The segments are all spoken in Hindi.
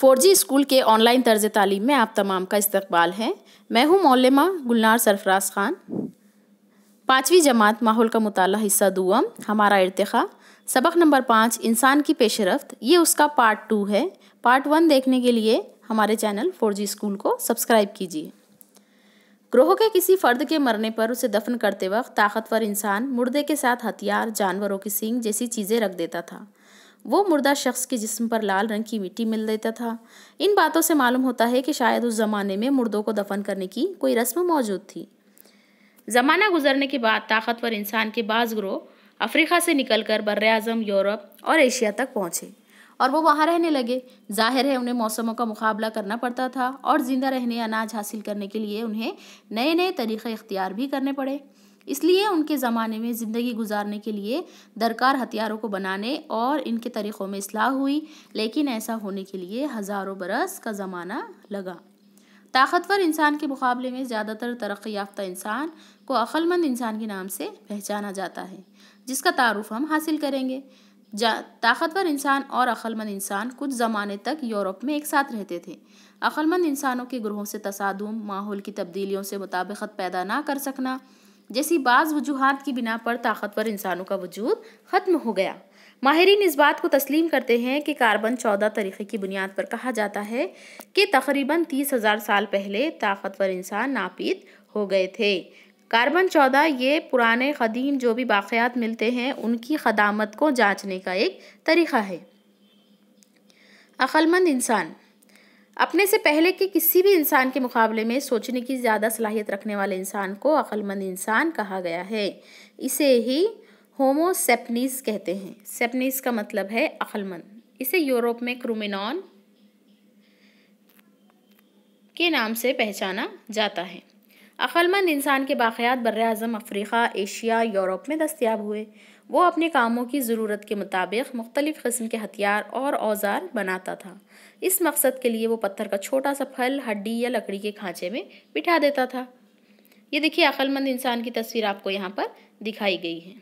फोर जी स्कूल के ऑनलाइन तर्ज तालीम में आप तमाम का इस्तबाल है मैं हूँ मौलमा गुलनार सरफराज खान पाँचवीं जमात माहौल का मुताल हिस्सा दुआम हमारा इरतखा सबक नंबर पाँच इंसान की रफ्त ये उसका पार्ट टू है पार्ट वन देखने के लिए हमारे चैनल फोर जी स्कूल को सब्सक्राइब कीजिए ग्रोह के किसी फ़र्द के मरने पर उसे दफन करते वक्त ताकतवर इंसान मुर्दे के साथ हथियार जानवरों की सींग जैसी चीज़ें रख देता था वो मुर्दा शख्स के जिस्म पर लाल रंग की मिट्टी मिल देता था इन बातों से मालूम होता है कि शायद उस ज़माने में मुर्दों को दफन करने की कोई रस्म मौजूद थी ज़माना गुजरने के बाद ताकतवर इंसान के बाज ग्रोह अफ्रीका से निकलकर कर अजम यूरोप और एशिया तक पहुँचे और वो वहाँ रहने लगे जाहिर है उन्हें मौसमों का मुकाबला करना पड़ता था और ज़िंदा रहने अनाज हासिल करने के लिए उन्हें नए नए तरीक़े इख्तियार भी करने पड़े इसलिए उनके ज़माने में ज़िंदगी गुजारने के लिए दरकार हथियारों को बनाने और इनके तरीक़ों में असलाह हुई लेकिन ऐसा होने के लिए हज़ारों बरस का ज़माना लगा ताकतवर इंसान के मुकाबले में ज़्यादातर तरक्की याफ्ता इंसान को अक्लमंद इंसान के नाम से पहचाना जाता है जिसका तारुफ हम हासिल करेंगे जा ताकतवर इंसान और अक्लमंद इंसान कुछ ज़माने तक यूरोप में एक साथ रहते थे अक्लमंद इंसानों के ग्रोहों से तसादम माहौल की तब्दीलियों से मुताबिकत पैदा ना कर सकना जैसी बाज़ वजूहत की बिना पर ताकतवर इंसानों का वजूद ख़त्म हो गया माहरीन इस बात को तस्लीम करते हैं कि कार्बन चौदह तरीक़े की बुनियाद पर कहा जाता है कि तकरीबन तीस हज़ार साल पहले ताकतवर इंसान नापीद हो गए थे कार्बन चौदह ये पुराने कदीम जो भी बाक़ियात मिलते हैं उनकी खदामत को जांचने का एक तरीक़ा है अक्लमंद इंसान अपने से पहले के किसी भी इंसान के मुकाबले में सोचने की ज़्यादा सलाहियत रखने वाले इंसान को अक्लमंद इंसान कहा गया है इसे ही होमोसेपनीस कहते हैं सेपनीस का मतलब है अक्लमंद इसे यूरोप में क्रूमिनॉन के नाम से पहचाना जाता है अक्लमंद इंसान के बाक़ात बर अफ्रीका एशिया यूरोप में दस्तियाब हुए वो अपने कामों की ज़रूरत के मुताबिक मुख्तलिफ़ कस्म के हथियार और औजार बनाता था इस मकसद के लिए वो पत्थर का छोटा सा फल हड्डी या लकड़ी के खांचे में बिठा देता था ये देखिए अक्लमंद इंसान की तस्वीर आपको यहाँ पर दिखाई गई है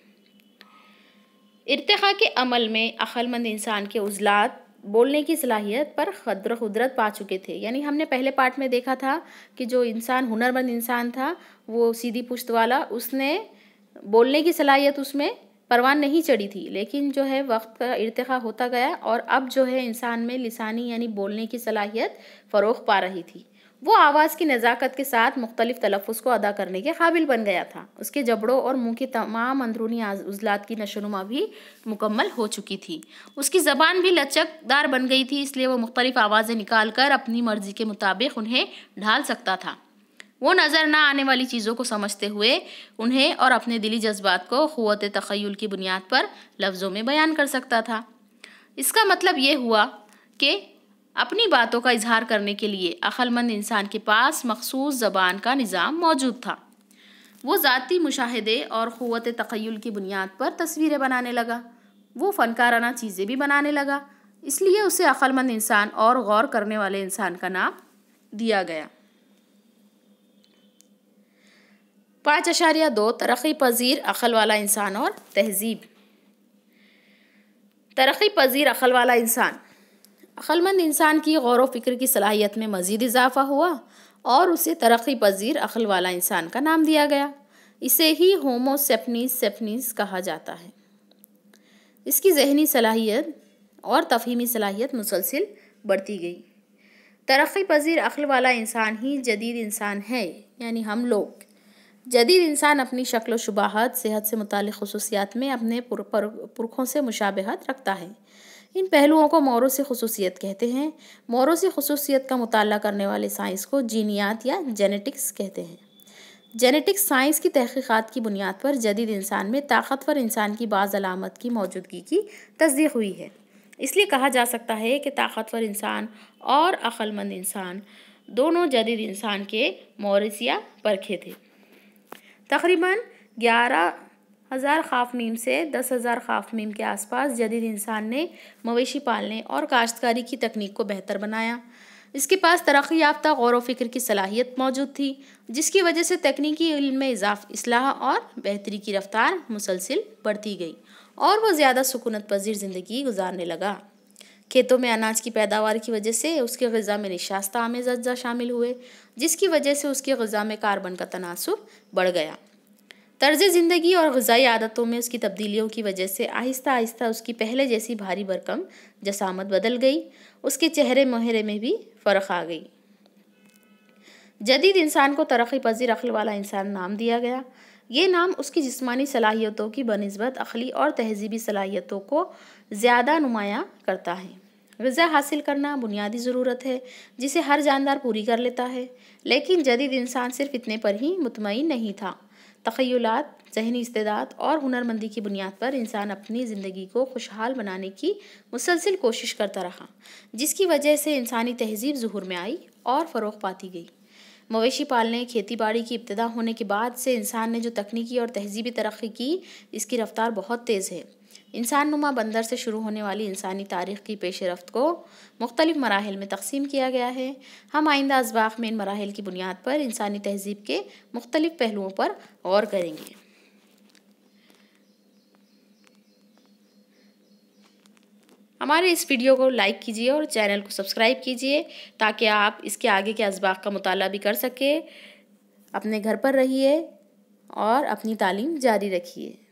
इरतखा के अमल में अक्लमंद इंसान के उजलात बोलने की सलाहियत पर खदर खुदरत पा चुके थे यानी हमने पहले पार्ट में देखा था कि जो इंसान हुनरमंद इंसान था वो सीधी पुश्त वाला उसने बोलने की सलाहियत उसमें परवान नहीं चढ़ी थी लेकिन जो है वक्त का इरतखा होता गया और अब जो है इंसान में लसानी यानी बोलने की सलाहियत फ़रोख पा रही थी वो आवाज़ की नज़ाकत के साथ मुख्तलिफ तलफ़ को अदा करने के काबिल बन गया था उसके जबड़ों और मुँह की तमाम अंदरूनी उजलात की नशोनुमा भी मुकम्मल हो चुकी थी उसकी ज़बान भी लचकदार बन गई थी इसलिए वो मुख्तलिफ आवाज़ें निकाल कर अपनी मर्ज़ी के मुताबिक उन्हें ढाल सकता था वो नज़र ना आने वाली चीज़ों को समझते हुए उन्हें और अपने दिली जज्बात को क़वत तखयल की बुनियाद पर लफ्ज़ों में बयान कर सकता था इसका मतलब ये हुआ कि अपनी बातों का इजहार करने के लिए अक्लमंद इंसान के पास मखसूस ज़बान का निज़ाम मौजूद था वो ज़ाती मुशाहदे और क़वत तखयल की बुनियाद पर तस्वीरें बनाने लगा वो फ़नकाराना चीज़ें भी बनाने लगा इसलिए उसे अक्लमंद इंसान और गौर करने वाले इंसान का नाम दिया गया पाँच अशारिया दो तरक्की पजीर अखल वाला इंसान और तहजीब तरक्की पजीर अकल वाला इंसान अक्लमंद इंसान की गौर व फिक्र की सलाहियत में मज़ीद इजाफा हुआ और उसे तरक्की पजीर अख़ल वाला इंसान का नाम दिया गया इसे ही होमोसेपनीस सेपनीस कहा जाता है इसकी जहनी सलाहियत और तफहीमी सलाहियत मुसलसिल बढ़ती गई तरक्की पजीर अखल वाला इंसान ही जदीद इंसान है यानी हम लोग जदीद इंसान अपनी शक्ल शुबाहत सेहत से मुतल खसूसियात में अपने पुरखों से मुशाबहत रखता है इन पहलुओं को मोरों से खसूसियत कहते हैं मोरों से खसूसियत का मुताल करने वाले साइंस को जीनियात या जेनेटिक्स कहते हैं जेनेटिक्स साइंस की तहकीक़ात की बुनियाद पर जदीद इंसान में ताकतवर इंसान की बाज़ अलामत की मौजूदगी की तस्दीक हुई है इसलिए कहा जा सकता है कि ताकतवर इंसान और अक्लमंद इंसान दोनों जदीद इंसान के मौरसिया परखे थे तकरीबन ग्यारह हज़ार खाफ मीम से दस हज़ार खाफ मीम के आसपास जदीद इंसान ने मवेशी पालने और काश्तकारी की तकनीक को बेहतर बनाया इसके पास तरक्की याफ्ता गौर फिक्र की सलाहियत मौजूद थी जिसकी वजह से तकनीकी इल्म में इजाफ असलाह और बेहतरी की रफ्तार मुसलसिल बढ़ती गई और वह ज़्यादा सुकूनत पजीर ज़िंदगी गुजारने लगा खेतों में अनाज की पैदावार की वजह से उसके गज़ा में निशास्ता आमेज अज्जा शामिल हुए जिसकी वजह से उसके गज़ा में कार्बन का तनासब बढ़ गया तर्ज ज़िंदगी और गज़ाई आदतों में उसकी तब्दीलियों की वजह से आहिस्ता आहिस्ता उसकी पहले जैसी भारी बरकम जसामत बदल गई उसके चेहरे मोहरे में भी फ़र्क आ गई जदीद इंसान को तरक्की पजीर अखल वाला इंसान नाम दिया गया ये नाम उसकी जिस्मानी सलाहियतों की बनस्बत अखली और तहजीबी सलाहियतों को ज़्यादा नुमाया करता है गज़ा हासिल करना बुनियादी ज़रूरत है जिसे हर जानदार पूरी कर लेता है लेकिन जदीद इंसान सिर्फ इतने पर ही मुतमिन नहीं था तखयलात जहनी इस्तेदात और हुनरमंदी की बुनियाद पर इंसान अपनी ज़िंदगी को खुशहाल बनाने की मुसलसिल कोशिश करता रहा जिसकी वजह से इंसानी तहजीब जहूर में आई और फ़रोग पाती गई मवेशी पालने खेती बाड़ी की इब्तदा होने के बाद से इंसान ने जो तकनीकी और तहजीबी तरक्की की इसकी रफ्तार बहुत तेज़ है इंसान नुमा बंदर से शुरू होने वाली इंसानी तारीख की पेश रफ्त को मुख्तलिफ़ मराहल में तकसीम किया गया है हम आइंदा इसबाक में इन मराहल की बुनियाद पर इंसानी तहजीब के मुख्तलिफ़ पहलुओं पर गौर करेंगे हमारे इस वीडियो को लाइक कीजिए और चैनल को सब्सक्राइब कीजिए ताकि आप इसके आगे के इसबाक का मताल भी कर सकें अपने घर पर रहिए और अपनी तालीम जारी रखिए